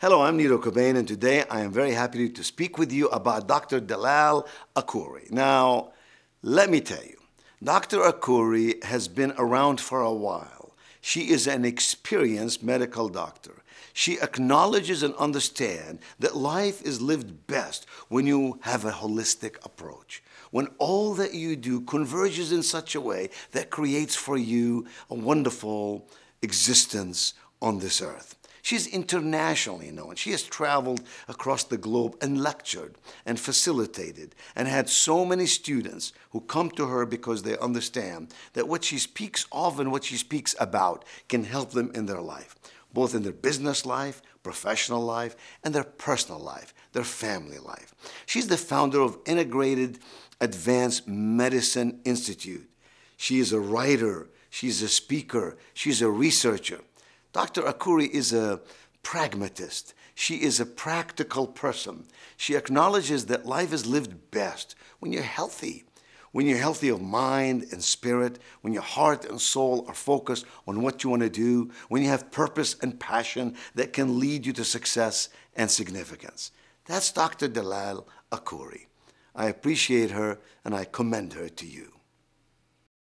Hello, I'm Niro Cobain, and today I am very happy to speak with you about Dr. Dalal Akuri. Now, let me tell you, Dr. Akuri has been around for a while. She is an experienced medical doctor. She acknowledges and understands that life is lived best when you have a holistic approach, when all that you do converges in such a way that creates for you a wonderful existence on this earth. She's internationally known. She has traveled across the globe and lectured and facilitated and had so many students who come to her because they understand that what she speaks of and what she speaks about can help them in their life, both in their business life, professional life, and their personal life, their family life. She's the founder of Integrated Advanced Medicine Institute. She is a writer, she's a speaker, she's a researcher. Dr. Akuri is a pragmatist. She is a practical person. She acknowledges that life is lived best when you're healthy, when you're healthy of mind and spirit, when your heart and soul are focused on what you want to do, when you have purpose and passion that can lead you to success and significance. That's Dr. Dalal Akuri. I appreciate her and I commend her to you.